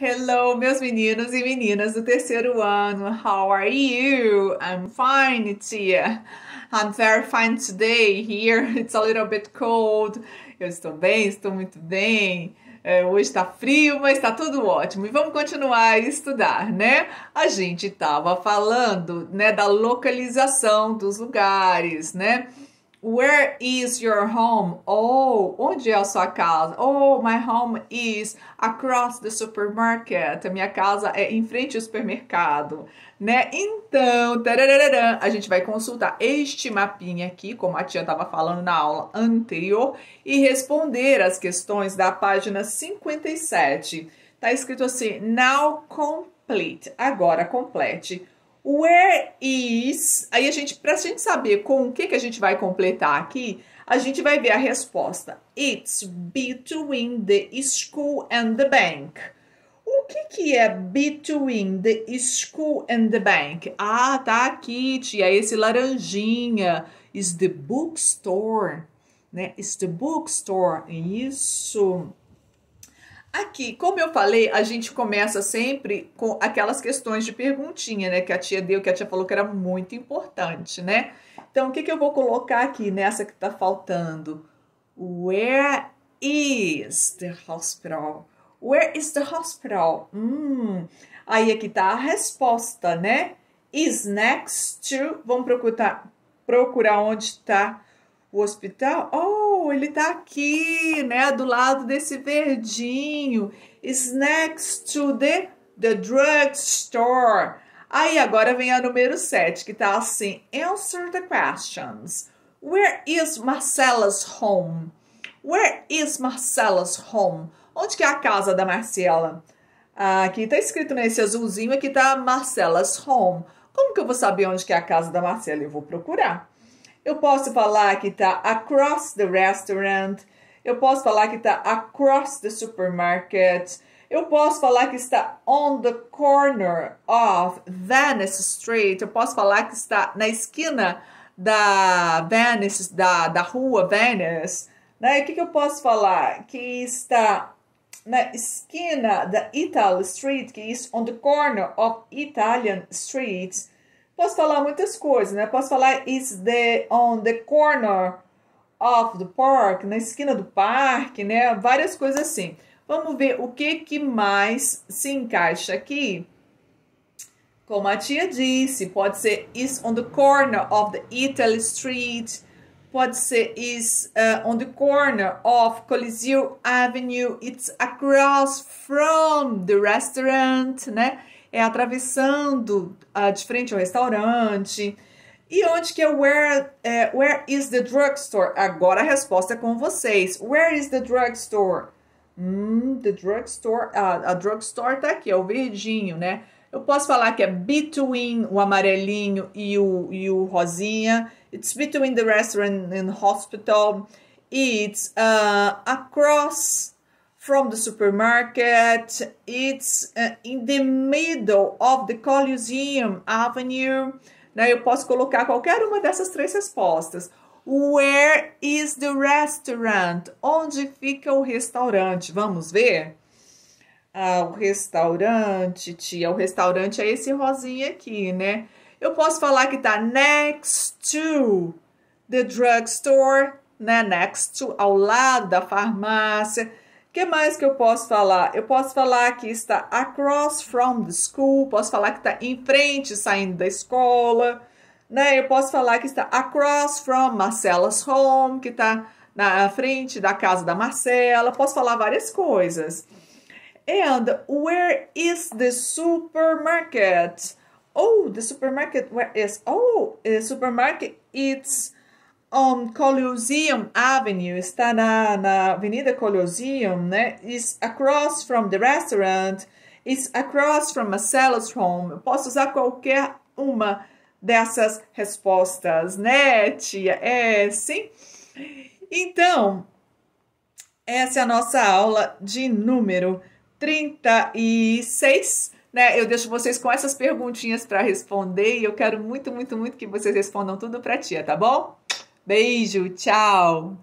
Hello, meus meninos e meninas do terceiro ano. How are you? I'm fine, tia. I'm very fine today. Here it's a little bit cold. Eu estou bem, estou muito bem. É, hoje está frio, mas está tudo ótimo. E vamos continuar a estudar, né? A gente estava falando né, da localização dos lugares, né? Where is your home? Ou oh, onde é a sua casa? Oh, my home is across the supermarket. A minha casa é em frente ao supermercado, né? Então, a gente vai consultar este mapinha aqui, como a tia estava falando na aula anterior, e responder as questões da página 57. Tá escrito assim: Now complete. Agora complete Where is? Aí a gente, a gente saber com o que, que a gente vai completar aqui, a gente vai ver a resposta. It's between the school and the bank. O que, que é between the school and the bank? Ah, tá aqui, tia, esse laranjinha. Is the bookstore, né? Is the bookstore. Isso. Aqui, como eu falei, a gente começa sempre com aquelas questões de perguntinha, né? Que a tia deu, que a tia falou que era muito importante, né? Então, o que, que eu vou colocar aqui nessa que tá faltando? Where is the hospital? Where is the hospital? Hum, aí aqui é tá a resposta, né? Is next to. Vamos procurar, procurar onde está o hospital, oh, ele tá aqui, né, do lado desse verdinho. It's next to the, the drugstore. Aí agora vem a número 7, que tá assim, answer the questions. Where is Marcela's home? Where is Marcela's home? Onde que é a casa da Marcela? Ah, aqui tá escrito nesse azulzinho, aqui tá Marcela's home. Como que eu vou saber onde que é a casa da Marcela? Eu vou procurar. Eu posso falar que está across the restaurant. Eu posso falar que está across the supermarket. Eu posso falar que está on the corner of Venice Street. Eu posso falar que está na esquina da Venice, da, da rua Venice. Né? O que, que eu posso falar? Que está na esquina da Italian Street, que é is on the corner of Italian Street. Posso falar muitas coisas, né? Posso falar is the on the corner of the park, na esquina do parque, né? Várias coisas assim. Vamos ver o que que mais se encaixa aqui. Como a tia disse, pode ser is on the corner of the Italy Street, pode ser is uh, on the corner of Coliseu Avenue, it's across from the restaurant, né? é, atravessando a ah, de frente ao restaurante. E onde que é where, é, where is the drugstore? Agora a resposta é com vocês. Where is the drugstore? Hum, the drugstore, a, a drugstore tá aqui, é o verdinho, né? Eu posso falar que é between o amarelinho e o, e o rosinha. It's between the restaurant and hospital. It's uh, across from the supermarket. It's uh, in the middle of the Coliseum Avenue. Né? Eu posso colocar qualquer uma dessas três respostas. Where is the restaurant? Onde fica o restaurante? Vamos ver? Ah, o restaurante, tia. O restaurante é esse rosinha aqui, né? Eu posso falar que tá next to the drugstore, né? Next to, ao lado da farmácia que mais que eu posso falar? Eu posso falar que está across from the school, posso falar que está em frente, saindo da escola, né? Eu posso falar que está across from Marcela's home, que está na frente da casa da Marcela, posso falar várias coisas. And where is the supermarket? Oh, the supermarket, where is? Oh, the supermarket, it's on Colosseum Avenue está na, na Avenida Colosseum, né? It's across from the restaurant. it's across from Marcelo's home. Eu posso usar qualquer uma dessas respostas, né, tia? É, sim. Então, essa é a nossa aula de número 36. Né? Eu deixo vocês com essas perguntinhas para responder e eu quero muito, muito, muito que vocês respondam tudo para tia, tá bom? Beijo, tchau!